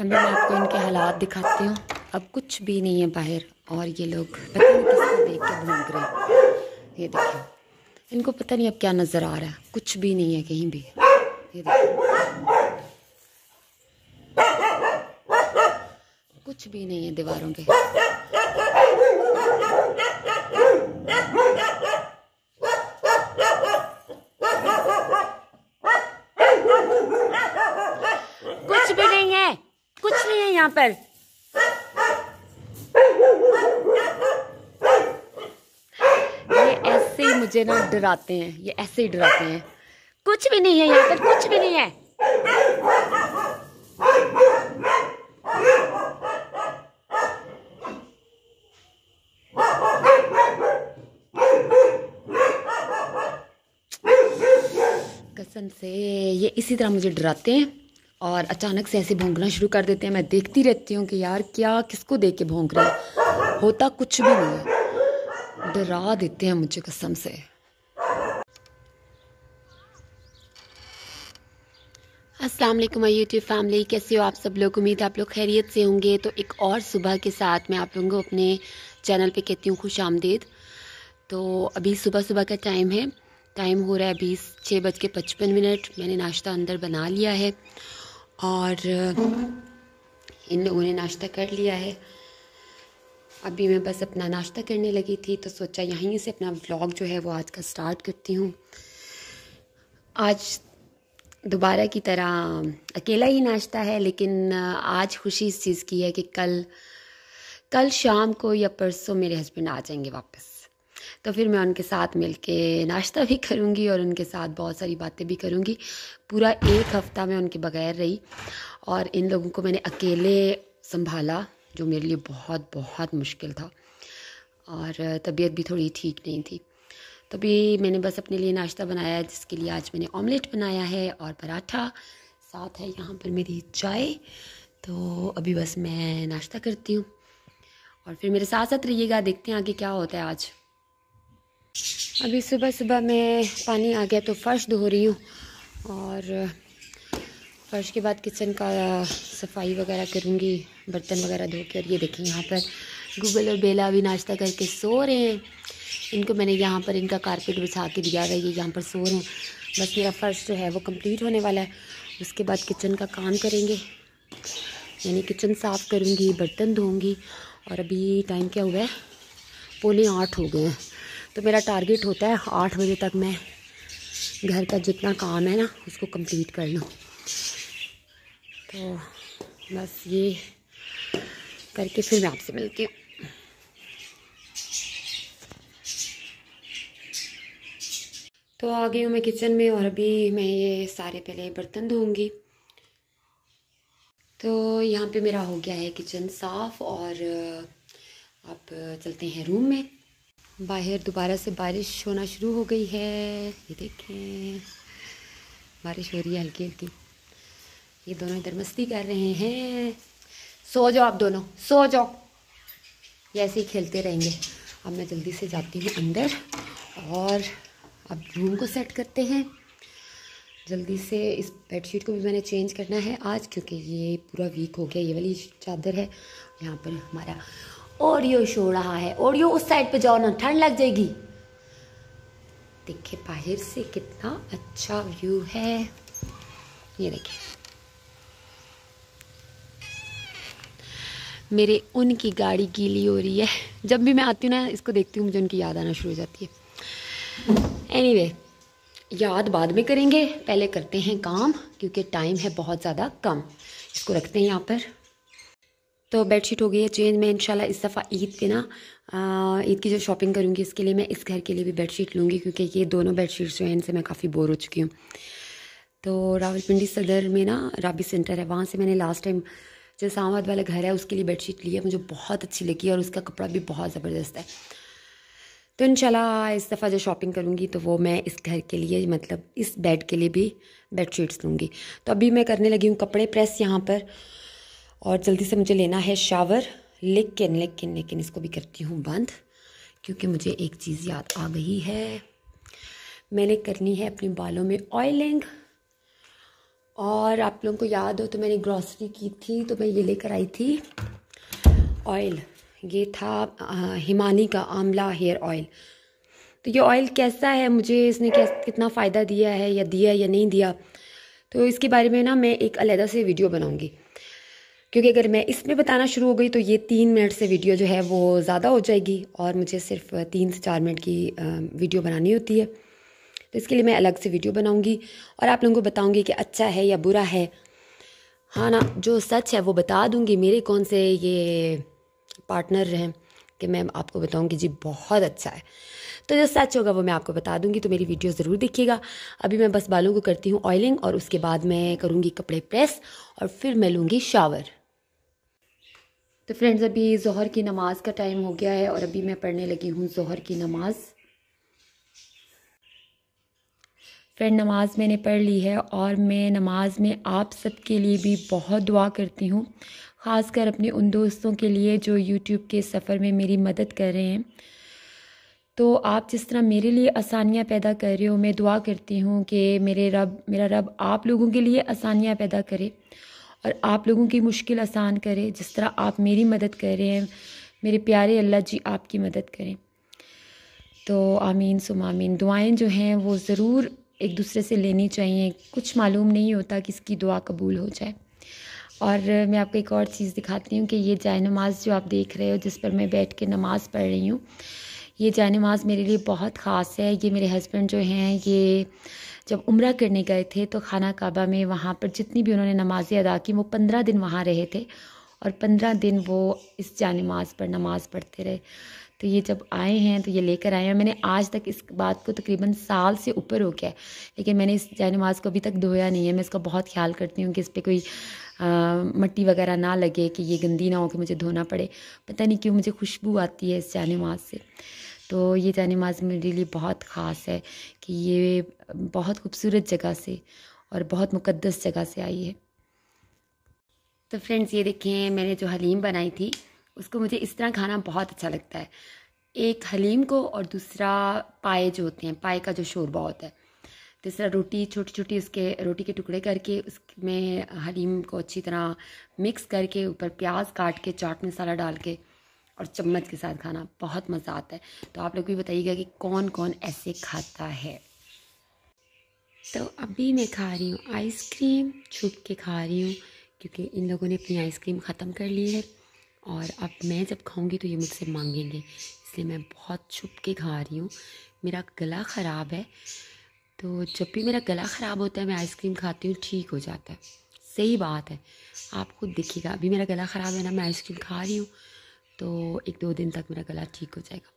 अभी मैं आपको इनके हालात दिखाती हूँ अब कुछ भी नहीं है बाहर और ये लोग पता नहीं किसको देख के भूख रहे ये देखो इनको पता नहीं अब क्या नज़र आ रहा है कुछ भी नहीं है कहीं भी ये देखो कुछ भी नहीं है दीवारों के यहाँ पर ये ऐसे ही मुझे ना डराते हैं ये ऐसे ही डराते हैं कुछ भी नहीं है यहाँ पर कुछ भी नहीं है कसम से ये इसी तरह मुझे डराते हैं और अचानक से ऐसे भोंकना शुरू कर देते हैं मैं देखती रहती हूँ कि यार क्या किसको देख के भोंक रहे होता कुछ भी नहीं है डरा देते हैं मुझे कसम से अस्सलाम वालेकुम यूट्यूब फैमिली कैसे हो आप सब लोग उम्मीद आप लोग खैरियत से होंगे तो एक और सुबह के साथ मैं आप लोगों को अपने चैनल पे कहती हूँ खुश आमदेद तो अभी सुबह सुबह का टाइम है टाइम हो रहा है अभी छः बज के पचपन मिनट मैंने नाश्ता अंदर बना लिया है और इन लोगों ने नाश्ता कर लिया है अभी मैं बस अपना नाश्ता करने लगी थी तो सोचा यहीं से अपना व्लॉग जो है वो आज का स्टार्ट करती हूँ आज दोबारा की तरह अकेला ही नाश्ता है लेकिन आज खुशी इस चीज़ की है कि कल कल शाम को या परसों मेरे हस्बैंड आ जाएंगे वापस तो फिर मैं उनके साथ मिल नाश्ता भी करूँगी और उनके साथ बहुत सारी बातें भी करूँगी पूरा एक हफ़्ता मैं उनके बगैर रही और इन लोगों को मैंने अकेले संभाला जो मेरे लिए बहुत बहुत मुश्किल था और तबीयत भी थोड़ी ठीक नहीं थी तभी मैंने बस अपने लिए नाश्ता बनाया जिसके लिए आज मैंने ऑमलेट बनाया है और पराठा साथ है यहाँ पर मेरी चाय तो अभी बस मैं नाश्ता करती हूँ और फिर मेरे साथ साथ रहिएगा देखते हैं आगे क्या होता है आज अभी सुबह सुबह मैं पानी आ गया तो फ़र्श धो रही हूँ और फ़र्श के बाद किचन का सफाई वगैरह करूँगी बर्तन वगैरह धो के और ये देखें यहाँ पर गूगल और बेला अभी नाश्ता करके सो रहे हैं इनको मैंने यहाँ पर इनका कारपेट बिछा के दिया है ये यहाँ पर सो रहे हैं बस मेरा फ़र्श जो है वो कंप्लीट होने वाला है उसके बाद किचन का काम करेंगे यानी किचन साफ़ करूँगी बर्तन धोंगी और अभी टाइम क्या हुआ है पौने आठ हो गए हैं तो मेरा टारगेट होता है आठ बजे तक मैं घर का जितना काम है ना उसको कंप्लीट कर लूँ तो बस ये करके फिर मैं आपसे मिलती हूँ तो आ गई हूँ मैं किचन में और अभी मैं ये सारे पहले बर्तन धोऊंगी तो यहाँ पे मेरा हो गया है किचन साफ़ और आप चलते हैं रूम में बाहर दोबारा से बारिश होना शुरू हो गई है ये देखें बारिश हो रही है हल्की हल्की ये दोनों इधर मस्ती कर रहे हैं सो जाओ आप दोनों सो जाओ ये ऐसे ही खेलते रहेंगे अब मैं जल्दी से जाती हूँ अंदर और अब रूम को सेट करते हैं जल्दी से इस बेडशीट को भी मैंने चेंज करना है आज क्योंकि ये पूरा वीक हो गया ये वाली चादर है यहाँ पर हमारा ओरियो शो रहा है ओरियो उस साइड पे जाओ ना ठंड लग जाएगी देखिए बाहर से कितना अच्छा व्यू है ये देखिए मेरे उनकी गाड़ी गीली हो रही है जब भी मैं आती हूँ ना इसको देखती हूँ मुझे उनकी याद आना शुरू हो जाती है एनीवे anyway, याद बाद में करेंगे पहले करते हैं काम क्योंकि टाइम है बहुत ज़्यादा कम इसको रखते हैं यहाँ पर तो बेडशीट हो गई है चेंज मैं इंशाल्लाह इस दफ़ा ईद के ना ईद की जो शॉपिंग करूँगी इसके लिए मैं इस घर के लिए भी बेडशीट लूँगी क्योंकि ये दोनों बेडशीट्स जो हैं इनसे मैं काफ़ी बोर हो चुकी हूँ तो रावलपिंडी सदर में ना राबी सेंटर है वहाँ से मैंने लास्ट टाइम जो इस्लामाबाद वाला घर है उसके लिए बेडशीट ली है मुझे बहुत अच्छी लगी और उसका कपड़ा भी बहुत ज़बरदस्त है तो इंशाल्लाह इस दफ़ा जो शॉपिंग करूँगी तो वो मैं इस घर के लिए मतलब इस बेड के लिए भी बेडशीट्स लूँगी तो अभी मैं करने लगी हूँ कपड़े प्रेस यहाँ पर और जल्दी से मुझे लेना है शावर लेकिन लेकिन लेकिन इसको भी करती हूँ बंद क्योंकि मुझे एक चीज़ याद आ गई है मैंने करनी है अपने बालों में ऑयलिंग और आप लोगों को याद हो तो मैंने ग्रॉसरी की थी तो मैं ये लेकर आई थी ऑयल ये था आ, हिमानी का आंवला हेयर ऑयल तो ये ऑयल कैसा है मुझे इसने कैस कितना फ़ायदा दिया है या दिया या नहीं दिया तो इसके बारे में ना मैं एक अलहदा से वीडियो बनाऊँगी क्योंकि अगर मैं इसमें बताना शुरू हो गई तो ये तीन मिनट से वीडियो जो है वो ज़्यादा हो जाएगी और मुझे सिर्फ तीन से चार मिनट की वीडियो बनानी होती है तो इसके लिए मैं अलग से वीडियो बनाऊँगी और आप लोगों को बताऊँगी कि अच्छा है या बुरा है हाँ ना जो सच है वो बता दूँगी मेरे कौन से ये पार्टनर हैं कि मैं आपको बताऊँगी जी बहुत अच्छा है तो जो सच होगा वो मैं आपको बता दूँगी तो मेरी वीडियो ज़रूर देखिएगा अभी मैं बस बालों को करती हूँ ऑयलिंग और उसके बाद मैं करूँगी कपड़े प्रेस और फिर मैं लूँगी शावर तो फ्रेंड्स अभी जहर की नमाज़ का टाइम हो गया है और अभी मैं पढ़ने लगी हूँ जहर की नमाज़ फ्रेंड नमाज मैंने पढ़ ली है और मैं नमाज में आप सब के लिए भी बहुत दुआ करती हूँ ख़ासकर अपने उन दोस्तों के लिए जो यूट्यूब के सफ़र में मेरी मदद कर रहे हैं तो आप जिस तरह मेरे लिए आसानियाँ पैदा कर रहे हो मैं दुआ करती हूँ कि मेरे रब मेरा रब आप लोगों के लिए आसानियाँ पैदा करे और आप लोगों की मुश्किल आसान करे जिस तरह आप मेरी मदद कर रहे हैं मेरे प्यारे अल्लाह जी आपकी मदद करें तो आमीन सुम आमीन दुआएँ जो हैं वो ज़रूर एक दूसरे से लेनी चाहिए कुछ मालूम नहीं होता कि इसकी दुआ कबूल हो जाए और मैं आपको एक और चीज़ दिखाती हूँ कि ये जाय नमाज जो आप देख रहे हो जिस पर मैं बैठ के नमाज़ पढ़ रही हूँ ये ज़ाय नमाज मेरे लिए बहुत ख़ास है ये मेरे हस्बैंड जो हैं ये जब उम्र करने गए थे तो खाना काबा में वहाँ पर जितनी भी उन्होंने नमाज़ें अदा की वो पंद्रह दिन वहाँ रहे थे और पंद्रह दिन वो इस जान नमाज पर नमाज़ पढ़ते रहे तो ये जब आए हैं तो ये लेकर आए हैं मैंने आज तक इस बात को तकरीबन साल से ऊपर हो गया है लेकिन मैंने इस जान नमाज को अभी तक धोया नहीं है मैं इसका बहुत ख्याल करती हूँ कि इस पर कोई आ, मट्टी वगैरह ना लगे कि ये गंदी ना हो कि मुझे धोना पड़े पता नहीं क्यों मुझे खुशबू आती है इस जान नमाज से तो ये जान माज मेरे लिए बहुत ख़ास है कि ये बहुत खूबसूरत जगह से और बहुत मुकद्दस जगह से आई है तो फ्रेंड्स ये देखें मैंने जो हलीम बनाई थी उसको मुझे इस तरह खाना बहुत अच्छा लगता है एक हलीम को और दूसरा पाए जो होते हैं पाए का जो शोरबा होता है तीसरा रोटी छोटी छोटी उसके रोटी के टुकड़े करके उसमें हलीम को अच्छी तरह मिक्स करके ऊपर प्याज काट के चाट मसाला डाल के और चम्मच के साथ खाना बहुत मज़ा आता है तो आप लोग भी बताइएगा कि कौन कौन ऐसे खाता है तो अभी मैं खा रही हूँ आइसक्रीम छुप के खा रही हूँ क्योंकि इन लोगों ने अपनी आइसक्रीम ख़त्म कर ली है और अब मैं जब खाऊंगी तो ये मुझसे मांगेंगे इसलिए मैं बहुत छुप के खा रही हूँ मेरा गला ख़राब है तो जब भी मेरा गला ख़राब होता है मैं आइसक्रीम खाती हूँ ठीक हो जाता है सही बात है आप खुद देखिएगा अभी मेरा गला ख़राब है ना मैं आइसक्रीम खा रही हूँ तो एक दो दिन तक मेरा गला ठीक हो जाएगा